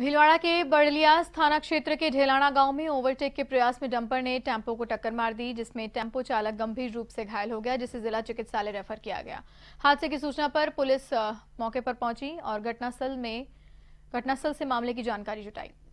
भीलवाड़ा के बड़लियास थाना क्षेत्र के ढेलाना गांव में ओवरटेक के प्रयास में डंपर ने टेम्पो को टक्कर मार दी जिसमें टेम्पो चालक गंभीर रूप से घायल हो गया जिसे जिला चिकित्सालय रेफर किया गया हादसे की सूचना पर पुलिस मौके पर पहुंची और घटनास्थल में घटनास्थल से मामले की जानकारी जुटाई